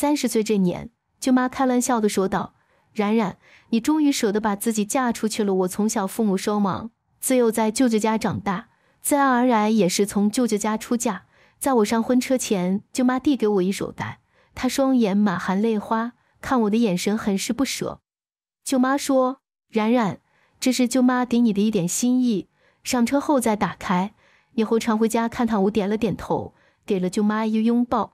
三十岁这年，舅妈开玩笑的说道：“冉冉，你终于舍得把自己嫁出去了。我从小父母双亡，自幼在舅舅家长大，自然而然也是从舅舅家出嫁。在我上婚车前，舅妈递给我一手袋，她双眼满含泪花，看我的眼神很是不舍。舅妈说：‘冉冉，这是舅妈给你的一点心意，上车后再打开。以后常回家看看我。’点了点头，给了舅妈一个拥抱。”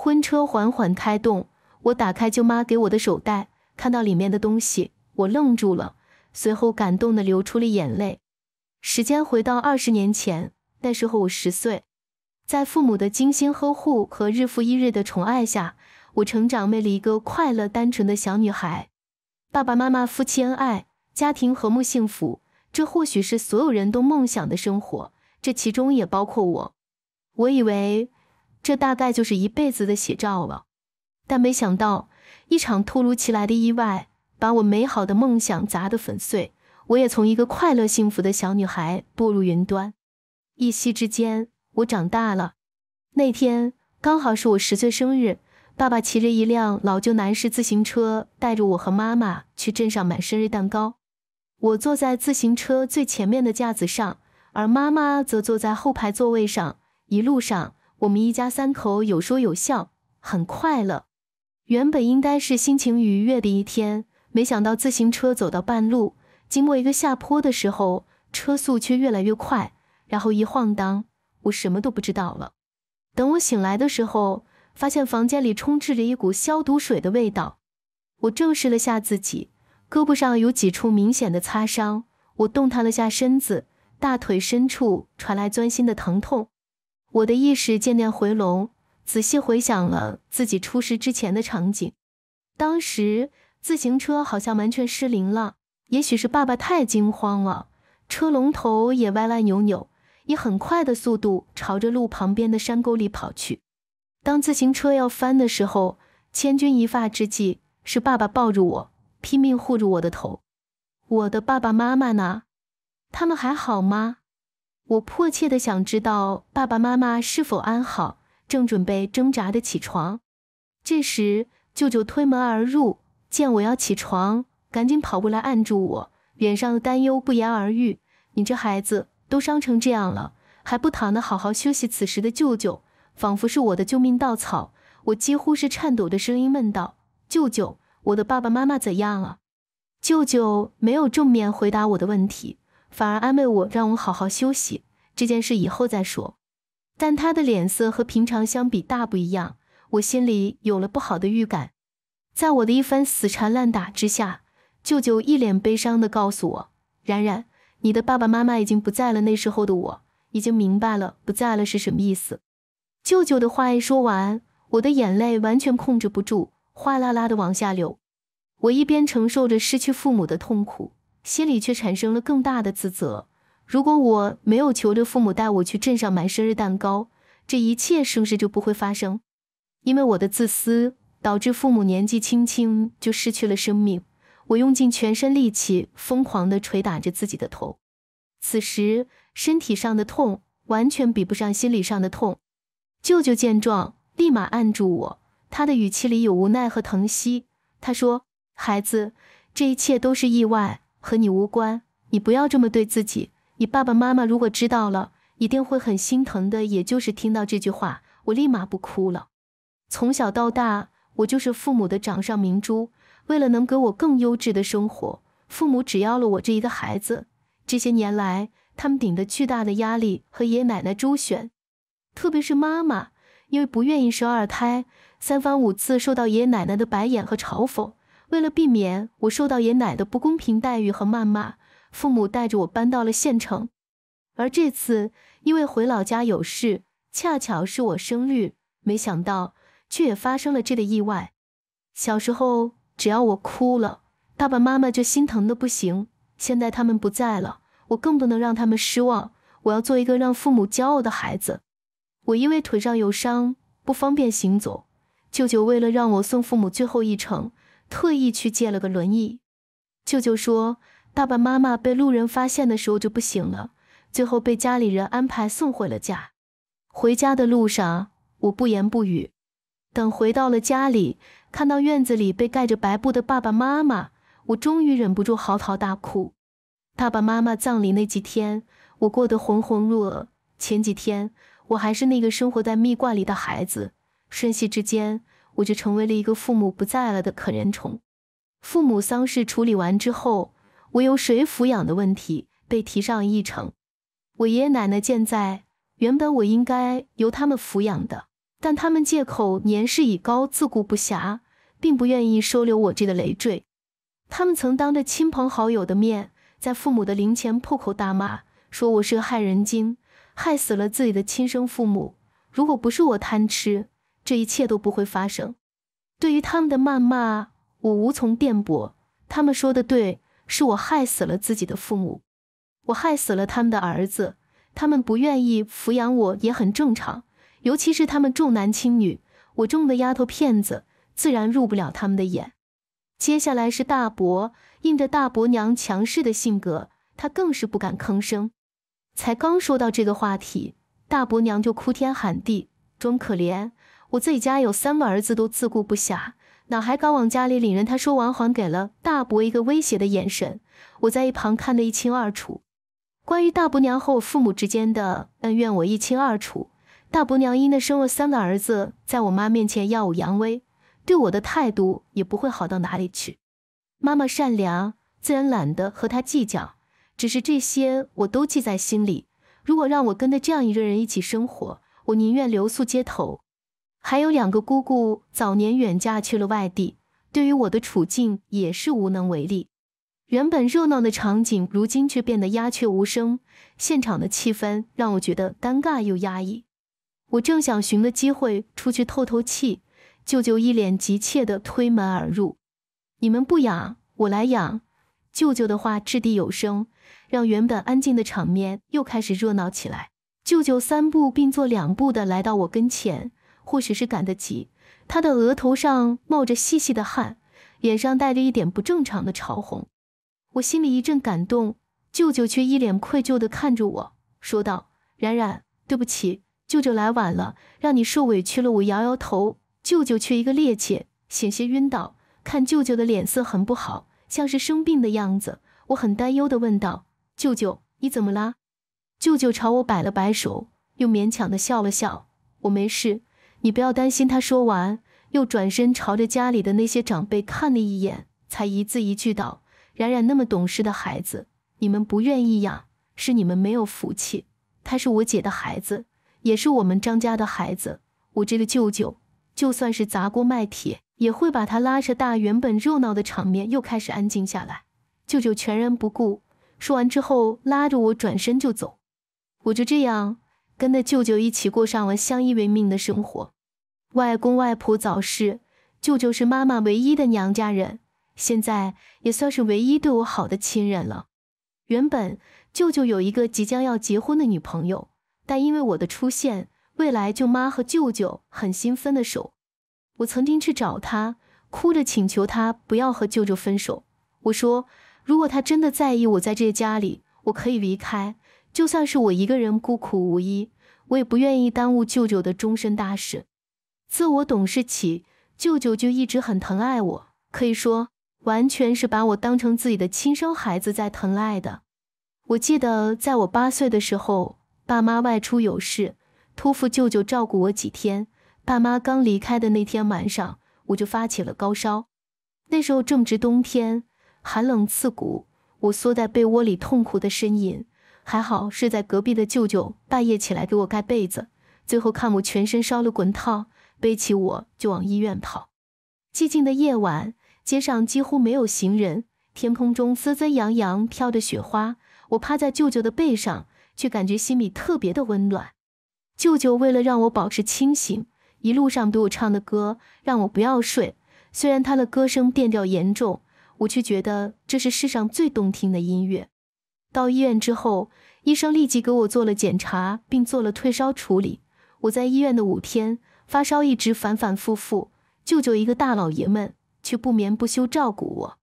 婚车缓缓开动，我打开舅妈给我的手袋，看到里面的东西，我愣住了，随后感动的流出了眼泪。时间回到二十年前，那时候我十岁，在父母的精心呵护和日复一日的宠爱下，我成长为了一个快乐单纯的小女孩。爸爸妈妈夫妻恩爱，家庭和睦幸福，这或许是所有人都梦想的生活，这其中也包括我。我以为。这大概就是一辈子的写照了，但没想到一场突如其来的意外，把我美好的梦想砸得粉碎。我也从一个快乐幸福的小女孩步入云端，一夕之间，我长大了。那天刚好是我十岁生日，爸爸骑着一辆老旧男士自行车，带着我和妈妈去镇上买生日蛋糕。我坐在自行车最前面的架子上，而妈妈则坐在后排座位上。一路上。我们一家三口有说有笑，很快乐。原本应该是心情愉悦的一天，没想到自行车走到半路，经过一个下坡的时候，车速却越来越快，然后一晃荡，我什么都不知道了。等我醒来的时候，发现房间里充斥着一股消毒水的味道。我正视了下自己，胳膊上有几处明显的擦伤。我动弹了下身子，大腿深处传来钻心的疼痛。我的意识渐渐回笼，仔细回想了自己出事之前的场景。当时自行车好像完全失灵了，也许是爸爸太惊慌了，车龙头也歪歪扭扭，以很快的速度朝着路旁边的山沟里跑去。当自行车要翻的时候，千钧一发之际，是爸爸抱住我，拼命护住我的头。我的爸爸妈妈呢？他们还好吗？我迫切的想知道爸爸妈妈是否安好，正准备挣扎的起床，这时舅舅推门而入，见我要起床，赶紧跑过来按住我，脸上的担忧不言而喻。你这孩子都伤成这样了，还不躺着好好休息？此时的舅舅仿佛是我的救命稻草，我几乎是颤抖的声音问道：“舅舅，我的爸爸妈妈怎样了？”舅舅没有正面回答我的问题。反而安慰我，让我好好休息，这件事以后再说。但他的脸色和平常相比大不一样，我心里有了不好的预感。在我的一番死缠烂打之下，舅舅一脸悲伤地告诉我：“冉冉，你的爸爸妈妈已经不在了。”那时候的我已经明白了“不在了”是什么意思。舅舅的话一说完，我的眼泪完全控制不住，哗啦啦地往下流。我一边承受着失去父母的痛苦。心里却产生了更大的自责。如果我没有求着父母带我去镇上买生日蛋糕，这一切是不是就不会发生？因为我的自私，导致父母年纪轻轻就失去了生命。我用尽全身力气，疯狂地捶打着自己的头。此时，身体上的痛完全比不上心理上的痛。舅舅见状，立马按住我。他的语气里有无奈和疼惜。他说：“孩子，这一切都是意外。”和你无关，你不要这么对自己。你爸爸妈妈如果知道了，一定会很心疼的。也就是听到这句话，我立马不哭了。从小到大，我就是父母的掌上明珠，为了能给我更优质的生活，父母只要了我这一个孩子。这些年来，他们顶着巨大的压力和爷爷奶奶周旋，特别是妈妈，因为不愿意生二胎，三番五次受到爷爷奶奶的白眼和嘲讽。为了避免我受到爷奶的不公平待遇和谩骂，父母带着我搬到了县城。而这次因为回老家有事，恰巧是我生日，没想到却也发生了这个意外。小时候，只要我哭了，爸爸妈妈就心疼的不行。现在他们不在了，我更不能让他们失望。我要做一个让父母骄傲的孩子。我因为腿上有伤，不方便行走，舅舅为了让我送父母最后一程。特意去借了个轮椅。舅舅说，爸爸妈妈被路人发现的时候就不行了，最后被家里人安排送回了家。回家的路上，我不言不语。等回到了家里，看到院子里被盖着白布的爸爸妈妈，我终于忍不住嚎啕大哭。爸爸妈妈葬礼那几天，我过得浑浑噩噩。前几天，我还是那个生活在蜜罐里的孩子，瞬息之间。我就成为了一个父母不在了的可怜虫。父母丧事处理完之后，我由谁抚养的问题被提上议程。我爷爷奶奶健在，原本我应该由他们抚养的，但他们借口年事已高，自顾不暇，并不愿意收留我这个累赘。他们曾当着亲朋好友的面，在父母的灵前破口大骂，说我是个害人精，害死了自己的亲生父母。如果不是我贪吃。这一切都不会发生。对于他们的谩骂，我无从辩驳。他们说的对，是我害死了自己的父母，我害死了他们的儿子。他们不愿意抚养我也很正常，尤其是他们重男轻女，我中的丫头片子自然入不了他们的眼。接下来是大伯，应着大伯娘强势的性格，他更是不敢吭声。才刚说到这个话题，大伯娘就哭天喊地，装可怜。我自己家有三个儿子，都自顾不暇，哪还敢往家里领人？他说完，还给了大伯一个威胁的眼神。我在一旁看得一清二楚。关于大伯娘和我父母之间的恩怨，我一清二楚。大伯娘因那生了三个儿子，在我妈面前耀武扬威，对我的态度也不会好到哪里去。妈妈善良，自然懒得和她计较。只是这些，我都记在心里。如果让我跟着这样一个人一起生活，我宁愿留宿街头。还有两个姑姑早年远嫁去了外地，对于我的处境也是无能为力。原本热闹的场景，如今却变得鸦雀无声，现场的气氛让我觉得尴尬又压抑。我正想寻个机会出去透透气，舅舅一脸急切地推门而入：“你们不养，我来养。”舅舅的话掷地有声，让原本安静的场面又开始热闹起来。舅舅三步并作两步地来到我跟前。或许是赶得急，他的额头上冒着细细的汗，脸上带着一点不正常的潮红。我心里一阵感动，舅舅却一脸愧疚地看着我说道：“冉冉，对不起，舅舅来晚了，让你受委屈了。”我摇摇头，舅舅却一个趔趄，险些晕倒。看舅舅的脸色很不好，像是生病的样子，我很担忧地问道：“舅舅，你怎么啦？”舅舅朝我摆了摆手，又勉强地笑了笑：“我没事。”你不要担心，他说完又转身朝着家里的那些长辈看了一眼，才一字一句道：“冉冉那么懂事的孩子，你们不愿意养，是你们没有福气。他是我姐的孩子，也是我们张家的孩子。我这个舅舅，就算是砸锅卖铁，也会把他拉扯大。”原本热闹的场面又开始安静下来，舅舅全然不顾。说完之后，拉着我转身就走，我就这样。跟着舅舅一起过上了相依为命的生活。外公外婆早逝，舅舅是妈妈唯一的娘家人，现在也算是唯一对我好的亲人了。原本舅舅有一个即将要结婚的女朋友，但因为我的出现，未来舅妈和舅舅狠心分了手。我曾经去找他，哭着请求他不要和舅舅分手。我说，如果他真的在意我，在这家里，我可以离开，就算是我一个人孤苦无依。我也不愿意耽误舅舅的终身大事。自我懂事起，舅舅就一直很疼爱我，可以说完全是把我当成自己的亲生孩子在疼爱的。我记得在我八岁的时候，爸妈外出有事，托付舅舅照顾我几天。爸妈刚离开的那天晚上，我就发起了高烧。那时候正值冬天，寒冷刺骨，我缩在被窝里痛苦的呻吟。还好，睡在隔壁的舅舅半夜起来给我盖被子，最后看我全身烧了滚烫，背起我就往医院跑。寂静的夜晚，街上几乎没有行人，天空中纷纷扬扬飘着雪花。我趴在舅舅的背上，却感觉心里特别的温暖。舅舅为了让我保持清醒，一路上给我唱的歌，让我不要睡。虽然他的歌声变调严重，我却觉得这是世上最动听的音乐。到医院之后，医生立即给我做了检查，并做了退烧处理。我在医院的五天，发烧一直反反复复。舅舅一个大老爷们，却不眠不休照顾我。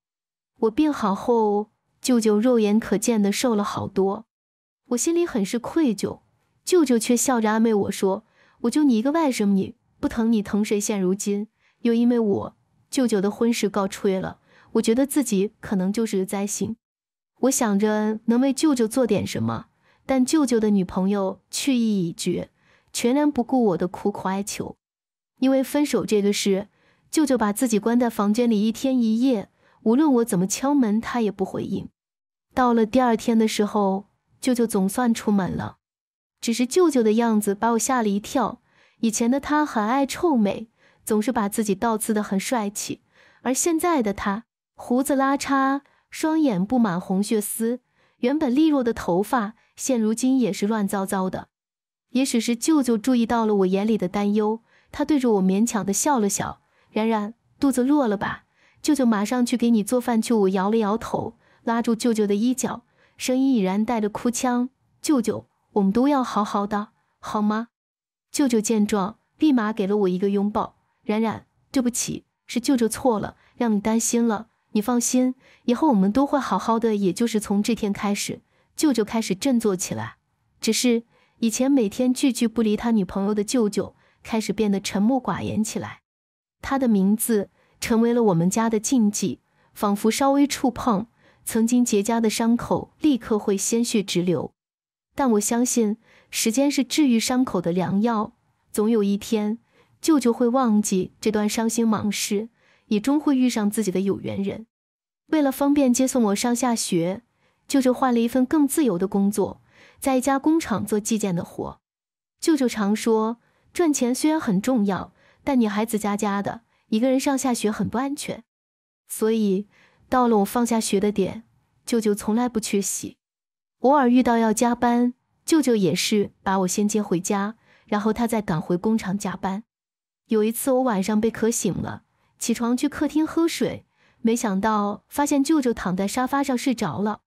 我病好后，舅舅肉眼可见的瘦了好多，我心里很是愧疚。舅舅却笑着安慰我说：“我就你一个外甥女，不疼你疼谁？”现如今又因为我舅舅的婚事告吹了，我觉得自己可能就是灾星。我想着能为舅舅做点什么，但舅舅的女朋友去意已决，全然不顾我的苦苦哀求。因为分手这个事，舅舅把自己关在房间里一天一夜，无论我怎么敲门，他也不回应。到了第二天的时候，舅舅总算出门了，只是舅舅的样子把我吓了一跳。以前的他很爱臭美，总是把自己倒刺得很帅气，而现在的他胡子拉碴。双眼布满红血丝，原本利落的头发现如今也是乱糟糟的。也许是舅舅注意到了我眼里的担忧，他对着我勉强的笑了笑：“然然，肚子饿了吧？舅舅马上去给你做饭去。”我摇了摇头，拉住舅舅的衣角，声音已然带着哭腔：“舅舅，我们都要好好的，好吗？”舅舅见状，立马给了我一个拥抱：“然然，对不起，是舅舅错了，让你担心了。”你放心，以后我们都会好好的。也就是从这天开始，舅舅开始振作起来。只是以前每天句句不离他女朋友的舅舅，开始变得沉默寡言起来。他的名字成为了我们家的禁忌，仿佛稍微触碰曾经结痂的伤口，立刻会鲜血直流。但我相信，时间是治愈伤口的良药，总有一天，舅舅会忘记这段伤心往事。也终会遇上自己的有缘人。为了方便接送我上下学，舅舅换了一份更自由的工作，在一家工厂做计件的活。舅舅常说，赚钱虽然很重要，但女孩子家家的，一个人上下学很不安全。所以到了我放下学的点，舅舅从来不缺席。偶尔遇到要加班，舅舅也是把我先接回家，然后他再赶回工厂加班。有一次我晚上被渴醒了。起床去客厅喝水，没想到发现舅舅躺在沙发上睡着了，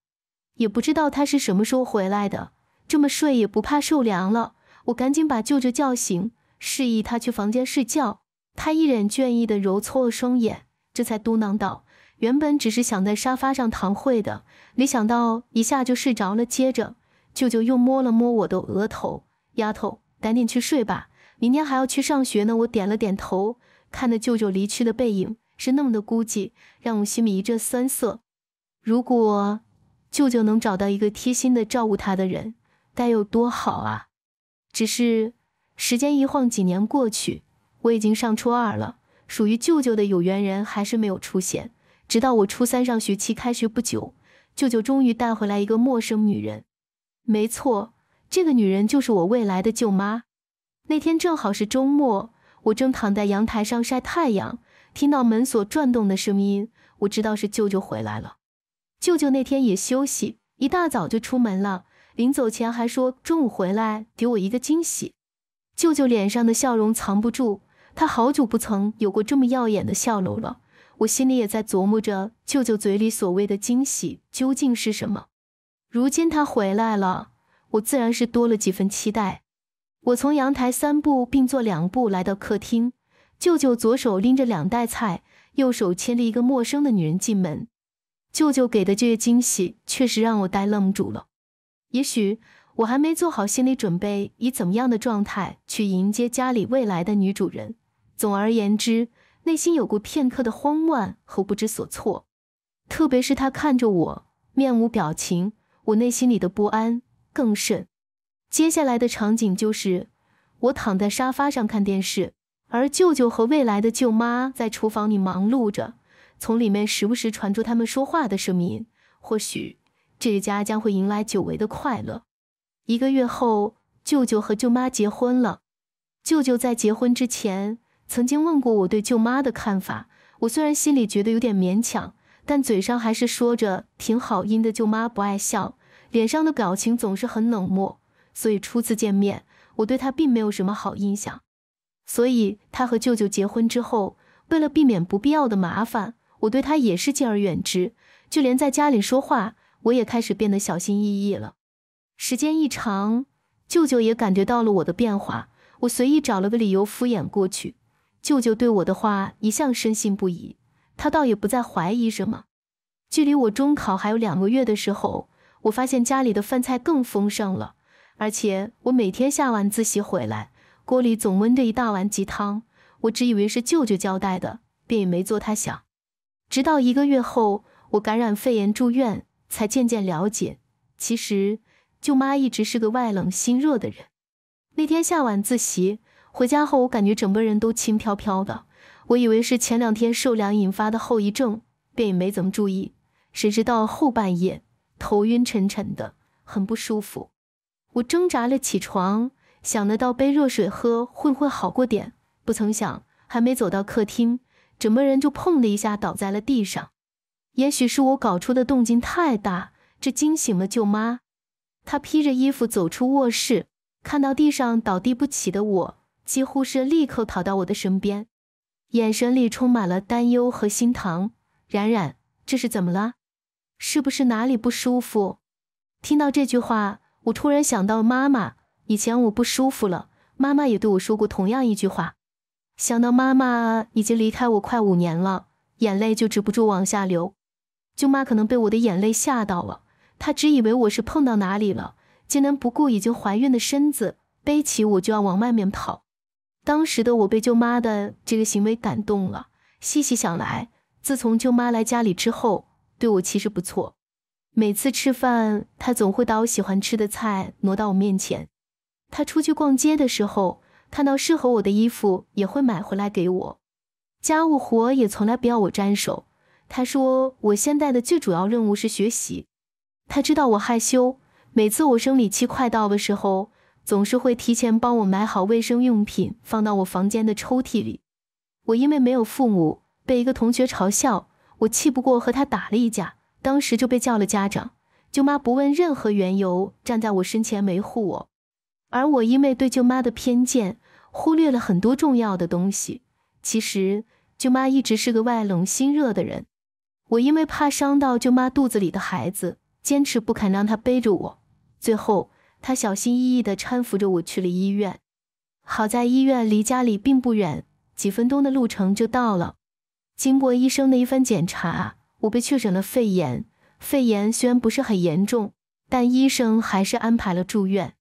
也不知道他是什么时候回来的，这么睡也不怕受凉了。我赶紧把舅舅叫醒，示意他去房间睡觉。他一脸倦意地揉搓了双眼，这才嘟囔道：“原本只是想在沙发上躺会的，没想到一下就睡着了。”接着，舅舅又摸了摸我的额头：“丫头，赶紧去睡吧，明天还要去上学呢。”我点了点头。看着舅舅离去的背影，是那么的孤寂，让我心里一阵酸涩。如果舅舅能找到一个贴心的照顾他的人，该有多好啊！只是时间一晃，几年过去，我已经上初二了，属于舅舅的有缘人还是没有出现。直到我初三上学期开学不久，舅舅终于带回来一个陌生女人。没错，这个女人就是我未来的舅妈。那天正好是周末。我正躺在阳台上晒太阳，听到门锁转动的声音，我知道是舅舅回来了。舅舅那天也休息，一大早就出门了，临走前还说中午回来给我一个惊喜。舅舅脸上的笑容藏不住，他好久不曾有过这么耀眼的笑容了。我心里也在琢磨着，舅舅嘴里所谓的惊喜究竟是什么。如今他回来了，我自然是多了几分期待。我从阳台三步并作两步来到客厅，舅舅左手拎着两袋菜，右手牵着一个陌生的女人进门。舅舅给的这些惊喜确实让我呆愣住了。也许我还没做好心理准备，以怎么样的状态去迎接家里未来的女主人。总而言之，内心有过片刻的慌乱和不知所措。特别是他看着我，面无表情，我内心里的不安更甚。接下来的场景就是我躺在沙发上看电视，而舅舅和未来的舅妈在厨房里忙碌着，从里面时不时传出他们说话的声音。或许这家将会迎来久违的快乐。一个月后，舅舅和舅妈结婚了。舅舅在结婚之前曾经问过我对舅妈的看法，我虽然心里觉得有点勉强，但嘴上还是说着挺好。因的舅妈不爱笑，脸上的表情总是很冷漠。所以初次见面，我对他并没有什么好印象。所以他和舅舅结婚之后，为了避免不必要的麻烦，我对他也是敬而远之。就连在家里说话，我也开始变得小心翼翼了。时间一长，舅舅也感觉到了我的变化。我随意找了个理由敷衍过去。舅舅对我的话一向深信不疑，他倒也不再怀疑什么。距离我中考还有两个月的时候，我发现家里的饭菜更丰盛了。而且我每天下晚自习回来，锅里总温着一大碗鸡汤，我只以为是舅舅交代的，便也没做他想。直到一个月后，我感染肺炎住院，才渐渐了解，其实舅妈一直是个外冷心热的人。那天下晚自习回家后，我感觉整个人都轻飘飘的，我以为是前两天受凉引发的后遗症，便也没怎么注意。谁知道后半夜头晕沉沉的，很不舒服。我挣扎着起床，想得到杯热水喝，会不会好过点？不曾想，还没走到客厅，整个人就砰的一下倒在了地上。也许是我搞出的动静太大，这惊醒了舅妈。她披着衣服走出卧室，看到地上倒地不起的我，几乎是立刻跑到我的身边，眼神里充满了担忧和心疼。冉冉，这是怎么了？是不是哪里不舒服？听到这句话。我突然想到妈妈，以前我不舒服了，妈妈也对我说过同样一句话。想到妈妈已经离开我快五年了，眼泪就止不住往下流。舅妈可能被我的眼泪吓到了，她只以为我是碰到哪里了，竟然不顾已经怀孕的身子，背起我就要往外面跑。当时的我被舅妈的这个行为感动了。细细想来，自从舅妈来家里之后，对我其实不错。每次吃饭，他总会把我喜欢吃的菜挪到我面前。他出去逛街的时候，看到适合我的衣服也会买回来给我。家务活也从来不要我沾手。他说我现在的最主要任务是学习。他知道我害羞，每次我生理期快到的时候，总是会提前帮我买好卫生用品，放到我房间的抽屉里。我因为没有父母，被一个同学嘲笑，我气不过和他打了一架。当时就被叫了家长，舅妈不问任何缘由，站在我身前维护我，而我因为对舅妈的偏见，忽略了很多重要的东西。其实舅妈一直是个外冷心热的人，我因为怕伤到舅妈肚子里的孩子，坚持不肯让她背着我，最后她小心翼翼地搀扶着我去了医院。好在医院离家里并不远，几分钟的路程就到了。经过医生的一番检查。我被确诊了肺炎，肺炎虽然不是很严重，但医生还是安排了住院。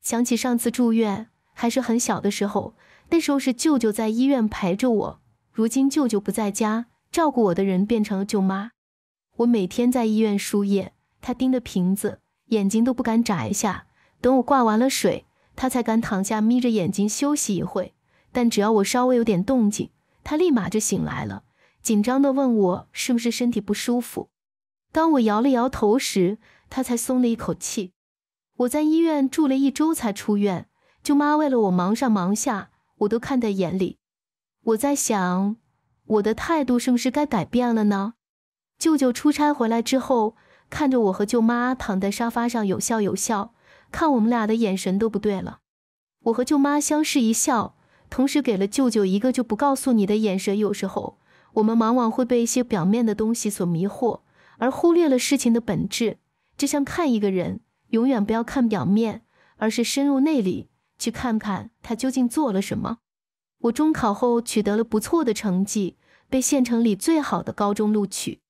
想起上次住院，还是很小的时候，那时候是舅舅在医院陪着我。如今舅舅不在家，照顾我的人变成了舅妈。我每天在医院输液，他盯着瓶子，眼睛都不敢眨一下。等我挂完了水，他才敢躺下，眯着眼睛休息一会。但只要我稍微有点动静，他立马就醒来了。紧张地问我是不是身体不舒服。当我摇了摇头时，他才松了一口气。我在医院住了一周才出院，舅妈为了我忙上忙下，我都看在眼里。我在想，我的态度是不是该改变了呢？舅舅出差回来之后，看着我和舅妈躺在沙发上有笑有笑，看我们俩的眼神都不对了。我和舅妈相视一笑，同时给了舅舅一个就不告诉你的眼神。有时候。我们往往会被一些表面的东西所迷惑，而忽略了事情的本质。就像看一个人，永远不要看表面，而是深入内里，去看看他究竟做了什么。我中考后取得了不错的成绩，被县城里最好的高中录取。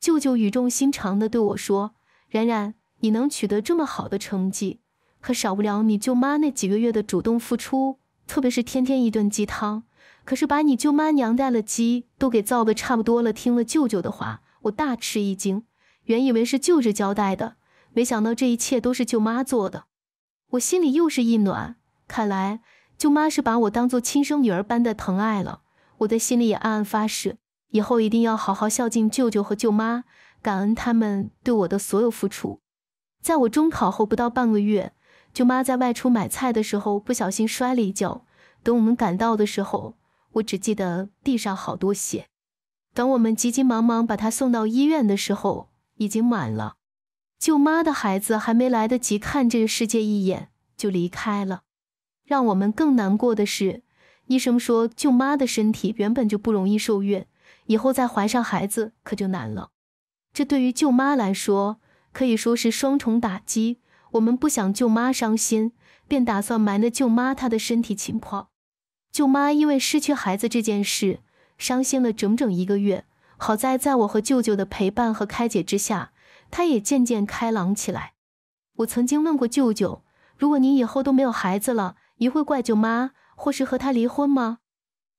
舅舅语重心长地对我说：“然然，你能取得这么好的成绩，可少不了你舅妈那几个月的主动付出，特别是天天一顿鸡汤。”可是把你舅妈娘带了鸡都给造的差不多了。听了舅舅的话，我大吃一惊，原以为是舅舅交代的，没想到这一切都是舅妈做的。我心里又是一暖，看来舅妈是把我当做亲生女儿般的疼爱了。我的心里也暗暗发誓，以后一定要好好孝敬舅舅和舅妈，感恩他们对我的所有付出。在我中考后不到半个月，舅妈在外出买菜的时候不小心摔了一跤。等我们赶到的时候，我只记得地上好多血。等我们急急忙忙把他送到医院的时候，已经晚了。舅妈的孩子还没来得及看这个世界一眼就离开了。让我们更难过的是，医生说舅妈的身体原本就不容易受孕，以后再怀上孩子可就难了。这对于舅妈来说可以说是双重打击。我们不想舅妈伤心，便打算瞒着舅妈她的身体情况。舅妈因为失去孩子这件事，伤心了整整一个月。好在在我和舅舅的陪伴和开解之下，她也渐渐开朗起来。我曾经问过舅舅：“如果您以后都没有孩子了，你会怪舅妈，或是和她离婚吗？”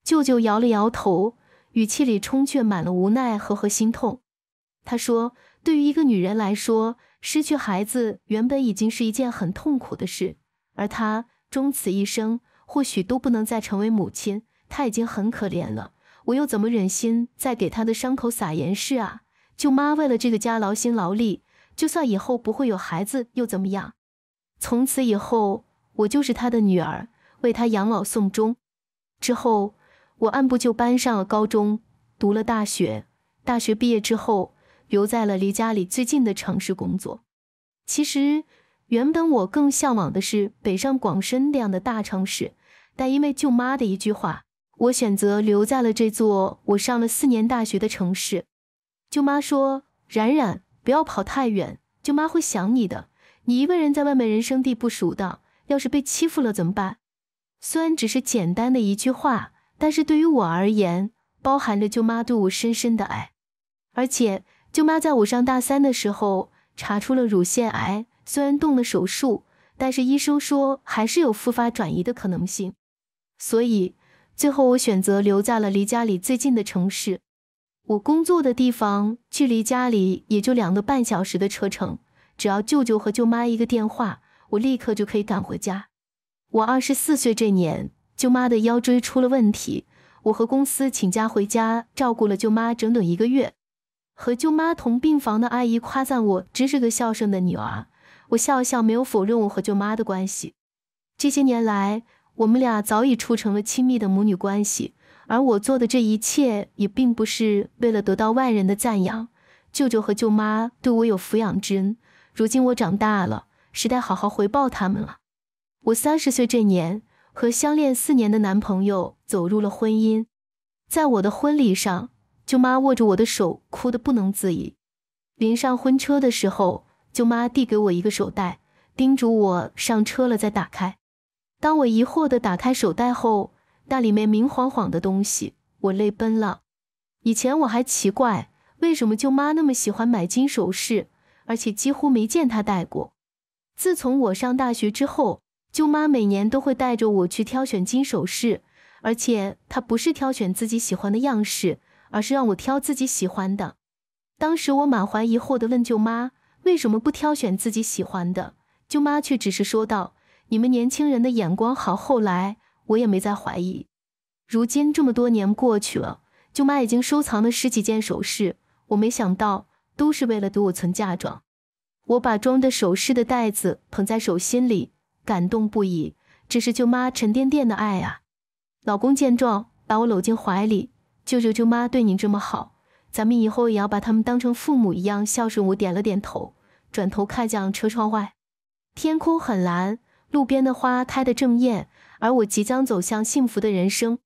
舅舅摇了摇头，语气里充却满了无奈和和心痛。他说：“对于一个女人来说，失去孩子原本已经是一件很痛苦的事，而她终此一生。”或许都不能再成为母亲，她已经很可怜了。我又怎么忍心再给她的伤口撒盐是啊？舅妈为了这个家劳心劳力，就算以后不会有孩子又怎么样？从此以后，我就是她的女儿，为她养老送终。之后，我按部就班上了高中，读了大学。大学毕业之后，留在了离家里最近的城市工作。其实，原本我更向往的是北上广深那样的大城市。但因为舅妈的一句话，我选择留在了这座我上了四年大学的城市。舅妈说：“冉冉，不要跑太远，舅妈会想你的。你一个人在外面，人生地不熟的，要是被欺负了怎么办？”虽然只是简单的一句话，但是对于我而言，包含着舅妈对我深深的爱。而且，舅妈在我上大三的时候查出了乳腺癌，虽然动了手术，但是医生说还是有复发转移的可能性。所以，最后我选择留在了离家里最近的城市。我工作的地方距离家里也就两个半小时的车程，只要舅舅和舅妈一个电话，我立刻就可以赶回家。我二十四岁这年，舅妈的腰椎出了问题，我和公司请假回家照顾了舅妈整整一个月。和舅妈同病房的阿姨夸赞我真是个孝顺的女儿，我笑笑没有否认我和舅妈的关系。这些年来，我们俩早已处成了亲密的母女关系，而我做的这一切也并不是为了得到外人的赞扬。舅舅和舅妈对我有抚养之恩，如今我长大了，是该好好回报他们了。我三十岁这年，和相恋四年的男朋友走入了婚姻。在我的婚礼上，舅妈握着我的手，哭得不能自已。临上婚车的时候，舅妈递给我一个手袋，叮嘱我上车了再打开。当我疑惑地打开手袋后，那里面明晃晃的东西，我泪奔了。以前我还奇怪，为什么舅妈那么喜欢买金首饰，而且几乎没见她戴过。自从我上大学之后，舅妈每年都会带着我去挑选金首饰，而且她不是挑选自己喜欢的样式，而是让我挑自己喜欢的。当时我满怀疑惑地问舅妈：“为什么不挑选自己喜欢的？”舅妈却只是说道。你们年轻人的眼光好。后来我也没再怀疑。如今这么多年过去了，舅妈已经收藏了十几件首饰。我没想到，都是为了给我存嫁妆。我把装的首饰的袋子捧在手心里，感动不已。这是舅妈沉甸甸的爱啊！老公见状，把我搂进怀里。舅舅舅妈对你这么好，咱们以后也要把他们当成父母一样孝顺。我点了点头，转头看向车窗外，天空很蓝。路边的花开得正艳，而我即将走向幸福的人生。